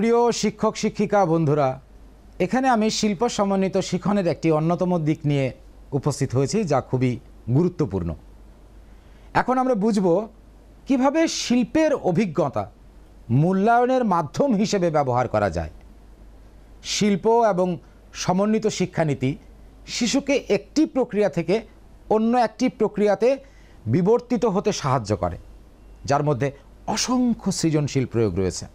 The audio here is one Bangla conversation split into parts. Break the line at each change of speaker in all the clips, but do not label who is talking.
প্রিয় শিক্ষক শিক্ষিকা বন্ধুরা এখানে আমি শিল্প সমন্বিত শিখনের একটি অন্যতম দিক নিয়ে উপস্থিত হয়েছি যা খুবই গুরুত্বপূর্ণ এখন আমরা বুঝব কিভাবে শিল্পের অভিজ্ঞতা মূল্যায়নের মাধ্যম হিসেবে ব্যবহার করা যায় শিল্প এবং সমন্বিত শিক্ষানীতি শিশুকে একটি প্রক্রিয়া থেকে অন্য একটি প্রক্রিয়াতে বিবর্তিত হতে সাহায্য করে যার মধ্যে অসংখ্য সৃজনশীল প্রয়োগ রয়েছে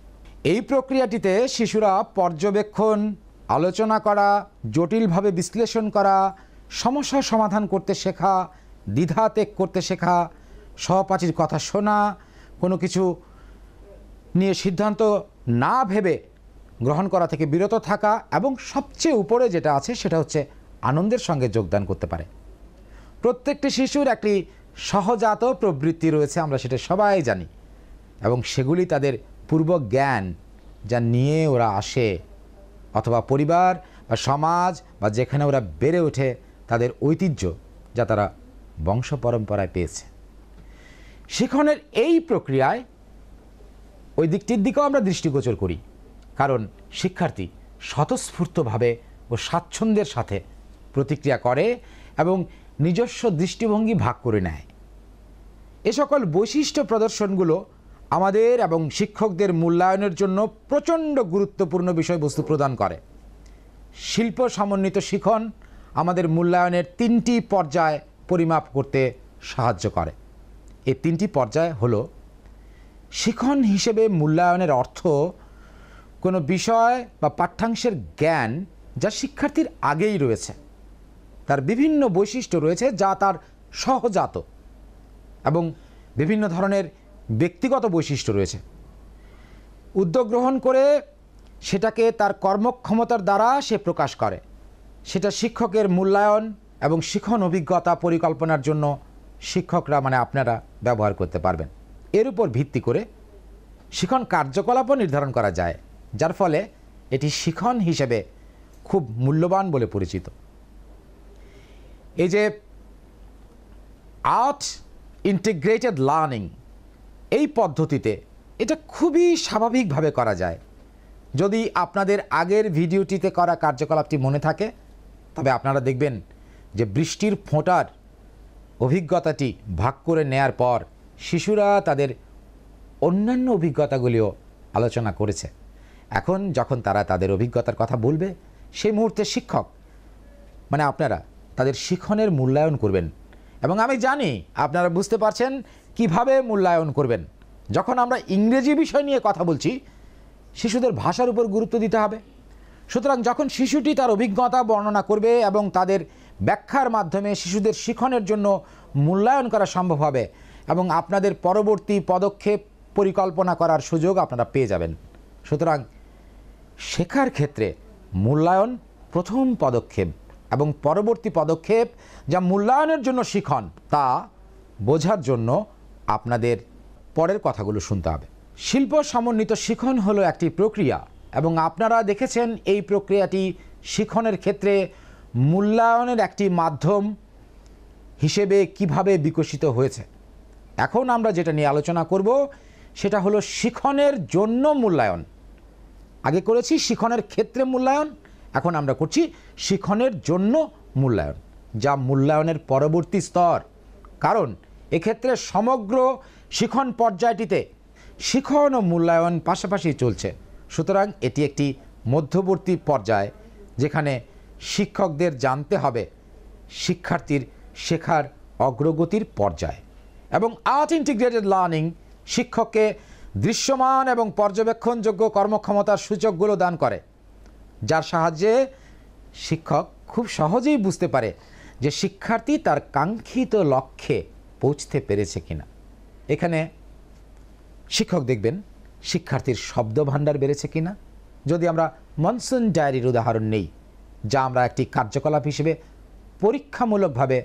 এই প্রক্রিয়াটিতে শিশুরা পর্যবেক্ষণ আলোচনা করা জটিলভাবে বিশ্লেষণ করা সমস্যা সমাধান করতে শেখা দ্বিধা ত্যাগ করতে শেখা সহপাঠীর কথা শোনা কোনো কিছু নিয়ে সিদ্ধান্ত না ভেবে গ্রহণ করা থেকে বিরত থাকা এবং সবচেয়ে উপরে যেটা আছে সেটা হচ্ছে আনন্দের সঙ্গে যোগদান করতে পারে প্রত্যেকটি শিশুর একটি সহজাত প্রবৃত্তি রয়েছে আমরা সেটা সবাই জানি এবং সেগুলি তাদের পূর্ব জ্ঞান যা নিয়ে ওরা আসে অথবা পরিবার বা সমাজ বা যেখানে ওরা বেড়ে ওঠে তাদের ঐতিহ্য যা তারা বংশ পরম্পরায় পেয়েছে শিখনের এই প্রক্রিয়ায় ওই দিকটির দিকেও আমরা দৃষ্টিগোচর করি কারণ শিক্ষার্থী স্বতঃস্ফূর্তভাবে ও স্বাচ্ছন্দ্যের সাথে প্রতিক্রিয়া করে এবং নিজস্ব দৃষ্টিভঙ্গি ভাগ করে নেয় এ সকল বৈশিষ্ট্য প্রদর্শনগুলো আমাদের এবং শিক্ষকদের মূল্যায়নের জন্য প্রচণ্ড গুরুত্বপূর্ণ বিষয়বস্তু প্রদান করে শিল্প সমন্বিত শিখন আমাদের মূল্যায়নের তিনটি পর্যায় পরিমাপ করতে সাহায্য করে এই তিনটি পর্যায় হল শিখন হিসেবে মূল্যায়নের অর্থ কোনো বিষয় বা পাঠ্যাংশের জ্ঞান যা শিক্ষার্থীর আগেই রয়েছে তার বিভিন্ন বৈশিষ্ট্য রয়েছে যা তার সহজাত এবং বিভিন্ন ধরনের ব্যক্তিগত বৈশিষ্ট্য রয়েছে উদ্যোগ গ্রহণ করে সেটাকে তার কর্মক্ষমতার দ্বারা সে প্রকাশ করে সেটা শিক্ষকের মূল্যায়ন এবং শিখন অভিজ্ঞতা পরিকল্পনার জন্য শিক্ষকরা মানে আপনারা ব্যবহার করতে পারবেন এর উপর ভিত্তি করে শিখন কার্যকলাপও নির্ধারণ করা যায় যার ফলে এটি শিখন হিসেবে খুব মূল্যবান বলে পরিচিত এই যে আর্ট ইন্টিগ্রেটেড লার্নিং এই পদ্ধতিতে এটা খুবই স্বাভাবিকভাবে করা যায় যদি আপনাদের আগের ভিডিওটিতে করা কার্যকলাপটি মনে থাকে তবে আপনারা দেখবেন যে বৃষ্টির ফোঁটার অভিজ্ঞতাটি ভাগ করে নেয়ার পর শিশুরা তাদের অন্যান্য অভিজ্ঞতাগুলিও আলোচনা করেছে এখন যখন তারা তাদের অভিজ্ঞতার কথা বলবে সেই মুহূর্তে শিক্ষক মানে আপনারা তাদের শিখনের মূল্যায়ন করবেন এবং আমি জানি আপনারা বুঝতে পারছেন কিভাবে মূল্যায়ন করবেন যখন আমরা ইংরেজি বিষয় নিয়ে কথা বলছি শিশুদের ভাষার উপর গুরুত্ব দিতে হবে সুতরাং যখন শিশুটি তার অভিজ্ঞতা বর্ণনা করবে এবং তাদের ব্যাখ্যার মাধ্যমে শিশুদের শিখনের জন্য মূল্যায়ন করা সম্ভব হবে এবং আপনাদের পরবর্তী পদক্ষেপ পরিকল্পনা করার সুযোগ আপনারা পেয়ে যাবেন সুতরাং শেখার ক্ষেত্রে মূল্যায়ন প্রথম পদক্ষেপ এবং পরবর্তী পদক্ষেপ যা মূল্যায়নের জন্য শিখন তা বোঝার জন্য আপনাদের পরের কথাগুলো শুনতে হবে শিল্প সমন্বিত শিখন হলো একটি প্রক্রিয়া এবং আপনারা দেখেছেন এই প্রক্রিয়াটি শিখনের ক্ষেত্রে মূল্যায়নের একটি মাধ্যম হিসেবে কিভাবে বিকশিত হয়েছে এখন আমরা যেটা নিয়ে আলোচনা করব সেটা হলো শিখনের জন্য মূল্যায়ন আগে করেছি শিখনের ক্ষেত্রে মূল্যায়ন এখন আমরা করছি শিখনের জন্য মূল্যায়ন যা মূল্যায়নের পরবর্তী স্তর কারণ এক্ষেত্রে সমগ্র শিখন পর্যায়টিতে শিখন ও মূল্যায়ন পাশাপাশি চলছে সুতরাং এটি একটি মধ্যবর্তী পর্যায় যেখানে শিক্ষকদের জানতে হবে শিক্ষার্থীর শেখার অগ্রগতির পর্যায় এবং আর্ট ইন্টিগ্রেটেড লার্নিং শিক্ষককে দৃশ্যমান এবং পর্যবেক্ষণযোগ্য কর্মক্ষমতার সূচকগুলো দান করে যার সাহায্যে শিক্ষক খুব সহজেই বুঝতে পারে যে শিক্ষার্থী তার কাঙ্ক্ষিত লক্ষ্যে পৌঁছতে পেরেছে কিনা এখানে শিক্ষক দেখবেন শিক্ষার্থীর শব্দ ভাণ্ডার বেড়েছে কিনা যদি আমরা মনসুন ডায়েরির উদাহরণ নেই যা আমরা একটি কার্যকলাপ হিসেবে পরীক্ষামূলকভাবে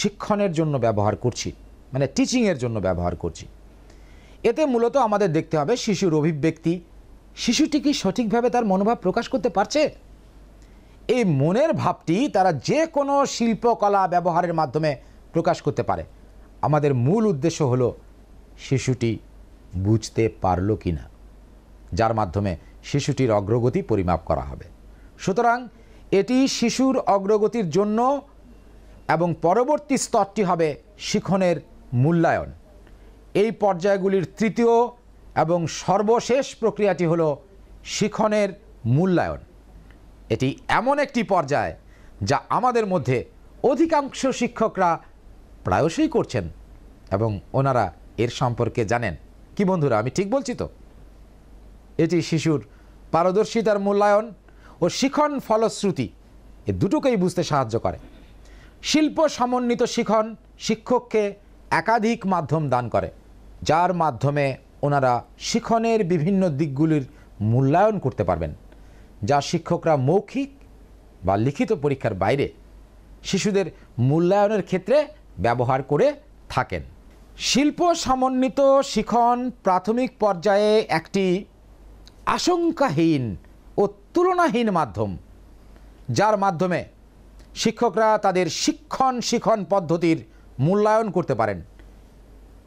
শিক্ষণের জন্য ব্যবহার করছি মানে টিচিংয়ের জন্য ব্যবহার করছি এতে মূলত আমাদের দেখতে হবে শিশুর অভিব্যক্তি শিশুটি কি সঠিকভাবে তার মনোভাব প্রকাশ করতে পারছে এই মনের ভাবটি তারা যে কোনো শিল্পকলা ব্যবহারের মাধ্যমে প্রকাশ করতে পারে আমাদের মূল উদ্দেশ্য হল শিশুটি বুঝতে পারল কি না যার মাধ্যমে শিশুটির অগ্রগতি পরিমাপ করা হবে সুতরাং এটি শিশুর অগ্রগতির জন্য এবং পরবর্তী স্তরটি হবে শিখনের মূল্যায়ন এই পর্যায়গুলির তৃতীয় এবং সর্বশেষ প্রক্রিয়াটি হল শিখনের মূল্যায়ন এটি এমন একটি পর্যায় যা আমাদের মধ্যে অধিকাংশ শিক্ষকরা প্রায়শই করছেন এবং ওনারা এর সম্পর্কে জানেন কি বন্ধুরা আমি ঠিক বলছি তো এটি শিশুর পারদর্শিতার মূল্যায়ন ও শিখন ফলশ্রুতি এ দুটোকেই বুঝতে সাহায্য করে শিল্প সমন্বিত শিখন শিক্ষককে একাধিক মাধ্যম দান করে যার মাধ্যমে ওনারা শিখনের বিভিন্ন দিকগুলির মূল্যায়ন করতে পারবেন যা শিক্ষকরা মৌখিক বা লিখিত পরীক্ষার বাইরে শিশুদের মূল্যায়নের ক্ষেত্রে ব্যবহার করে থাকেন শিল্প সমন্বিত শিখন প্রাথমিক পর্যায়ে একটি আশঙ্কাহীন ও তুলনাহীন মাধ্যম যার মাধ্যমে শিক্ষকরা তাদের শিক্ষণ শিখন পদ্ধতির মূল্যায়ন করতে পারেন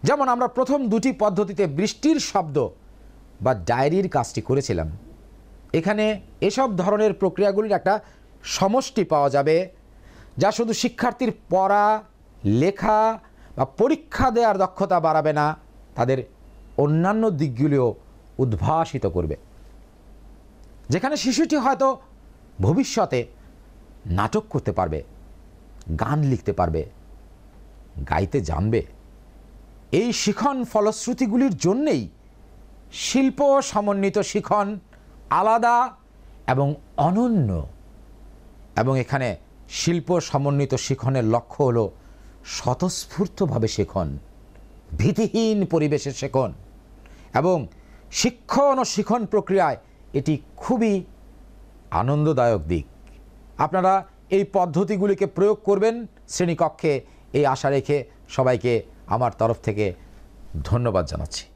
যেমন আমরা প্রথম দুটি পদ্ধতিতে বৃষ্টির শব্দ বা ডায়েরির কাজটি করেছিলাম এখানে এসব ধরনের প্রক্রিয়াগুলির একটা সমষ্টি পাওয়া যাবে যা শুধু শিক্ষার্থীর পড়া লেখা বা পরীক্ষা দেওয়ার দক্ষতা বাড়াবে না তাদের অন্যান্য দিকগুলিও উদ্ভাসিত করবে যেখানে শিশুটি হয়তো ভবিষ্যতে নাটক করতে পারবে গান লিখতে পারবে গাইতে জানবে এই শিখন ফলশ্রুতিগুলির জন্যেই শিল্প সমন্বিত শিখন আলাদা এবং অনন্য এবং এখানে শিল্প সমন্বিত শিখনের লক্ষ্য হলো স্বতঃস্ফূর্তভাবে শেখন ভীতিহীন পরিবেশে শেখন এবং শিক্ষণ ও শিখন প্রক্রিয়ায় এটি খুবই আনন্দদায়ক দিক আপনারা এই পদ্ধতিগুলিকে প্রয়োগ করবেন শ্রেণীকক্ষে এই আশা রেখে সবাইকে আমার তরফ থেকে ধন্যবাদ জানাচ্ছি